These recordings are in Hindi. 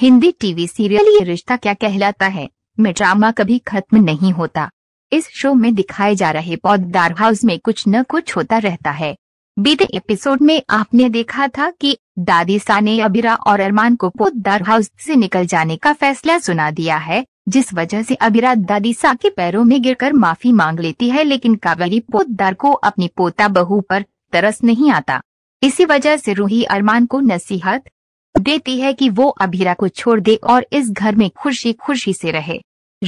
हिंदी टीवी सीरियल ये रिश्ता क्या कहलाता है में ड्रामा कभी खत्म नहीं होता इस शो में दिखाए जा रहे पौधदार हाउस में कुछ न कुछ होता रहता है बीते एपिसोड में आपने देखा था कि दादी सा ने अबिरा और अरमान को पोदार हाउस से निकल जाने का फैसला सुना दिया है जिस वजह से अबिरा दादी सा के पैरों में गिरकर माफी मांग लेती है लेकिन कावेरी पोदार को अपनी पोता बहू पर तरस नहीं आता इसी वजह से रूही अरमान को नसीहत देती है कि वो अभिरा को छोड़ दे और इस घर में खुशी खुशी से रहे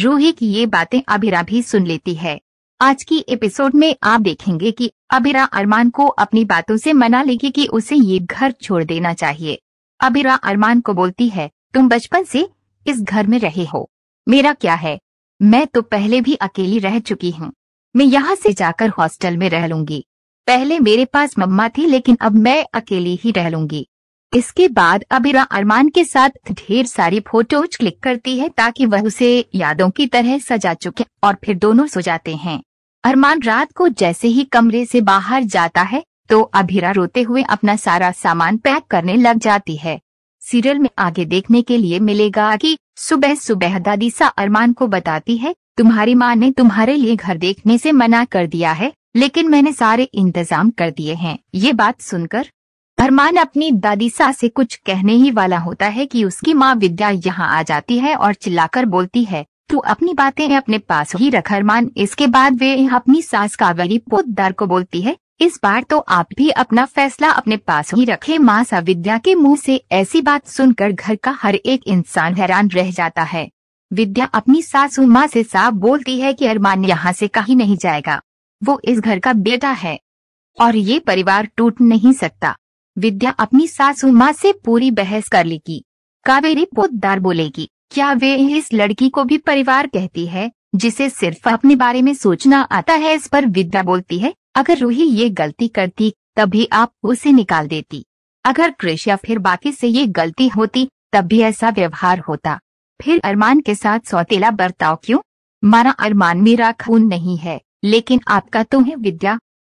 रूही की ये बातें अभिरा भी सुन लेती है आज की एपिसोड में आप देखेंगे कि अभिरा अरमान को अपनी बातों से मना लेगी कि उसे ये घर छोड़ देना चाहिए अभिरा अरमान को बोलती है तुम बचपन से इस घर में रहे हो मेरा क्या है मैं तो पहले भी अकेली रह चुकी हूँ मैं यहाँ से जाकर हॉस्टल में रह लूंगी पहले मेरे पास मम्मा थी लेकिन अब मैं अकेली ही रह लूंगी इसके बाद अबीरा अरमान के साथ ढेर सारी फोटोज क्लिक करती है ताकि वह उसे यादों की तरह सजा चुके और फिर दोनों सो जाते हैं अरमान रात को जैसे ही कमरे से बाहर जाता है तो अबीरा रोते हुए अपना सारा सामान पैक करने लग जाती है सीरियल में आगे देखने के लिए मिलेगा कि सुबह सुबह दादी सा अरमान को बताती है तुम्हारी माँ ने तुम्हारे लिए घर देखने से मना कर दिया है लेकिन मैंने सारे इंतजाम कर दिए हैं ये बात सुनकर अरमान अपनी दादी सा से कुछ कहने ही वाला होता है कि उसकी माँ विद्या यहाँ आ जाती है और चिल्लाकर बोलती है तू अपनी बातें अपने पास ही रख अरमान इसके बाद वे अपनी सास का वली पोतदार को बोलती है इस बार तो आप भी अपना फैसला अपने पास ही रखे माँ सा विद्या के मुँह से ऐसी बात सुनकर घर का हर एक इंसान हैरान रह जाता है विद्या अपनी सासू माँ से साफ बोलती है कि अरमान यहाँ से कहीं नहीं जाएगा वो इस घर का बेटा है और ये परिवार टूट नहीं सकता विद्या अपनी सासू माँ से पूरी बहस कर लेगी कावेरी पोतदार बोलेगी क्या वे इस लड़की को भी परिवार कहती है जिसे सिर्फ अपने बारे में सोचना आता है इस पर विद्या बोलती है अगर रूही ये गलती करती तभी आप उसे निकाल देती अगर कृषि या फिर बाकी से ये गलती होती तब भी ऐसा व्यवहार होता फिर अरमान के साथ सौतेला बर्ताव क्यों माना अरमान मेरा खून नहीं है लेकिन आपका तो है विद्या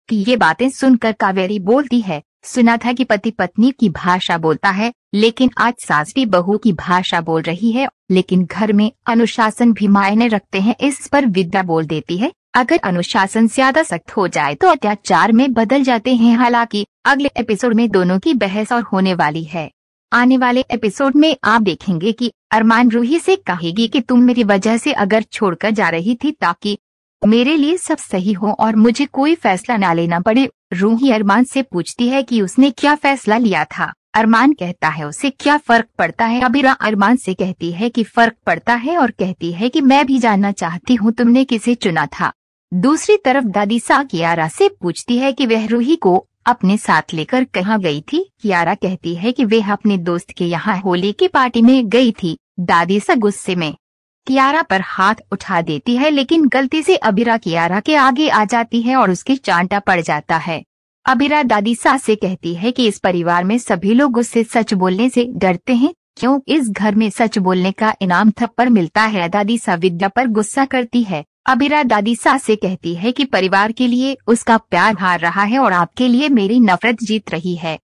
की ये बातें सुनकर कावेरी बोलती है सुना था कि पति पत्नी की भाषा बोलता है लेकिन आज सासरी बहू की भाषा बोल रही है लेकिन घर में अनुशासन भी मायने रखते हैं इस पर विद्या बोल देती है अगर अनुशासन ज्यादा सख्त हो जाए तो अत्याचार में बदल जाते हैं हालांकि अगले एपिसोड में दोनों की बहस और होने वाली है आने वाले एपिसोड में आप देखेंगे कि अरमान रूही से कहेगी कि तुम मेरी वजह से अगर छोड़कर जा रही थी ताकि मेरे लिए सब सही हो और मुझे कोई फैसला ना लेना पड़े रूही अरमान से पूछती है कि उसने क्या फैसला लिया था अरमान कहता है उसे क्या फर्क पड़ता है अबीरा अरमान से कहती है कि फर्क पड़ता है और कहती है कि मैं भी जानना चाहती हूँ तुमने किसे चुना था दूसरी तरफ दादी सा कियारा से पूछती है कि वह रूही को अपने साथ लेकर कहाँ गई थी कियारा कहती है कि वह अपने दोस्त के यहाँ होली की पार्टी में गई थी दादी सा गुस्से में कियारा पर हाथ उठा देती है लेकिन गलती से अबीरा कियारा के आगे आ जाती है और उसके चांटा पड़ जाता है अबीरा दादी सास से कहती है कि इस परिवार में सभी लोग उससे सच बोलने से डरते हैं क्यों इस घर में सच बोलने का इनाम थप्पड़ मिलता है दादी विद्या पर गुस्सा करती है अबीरा दादी सास से कहती है कि परिवार के लिए उसका प्यार हार रहा है और आपके लिए मेरी नफरत जीत रही है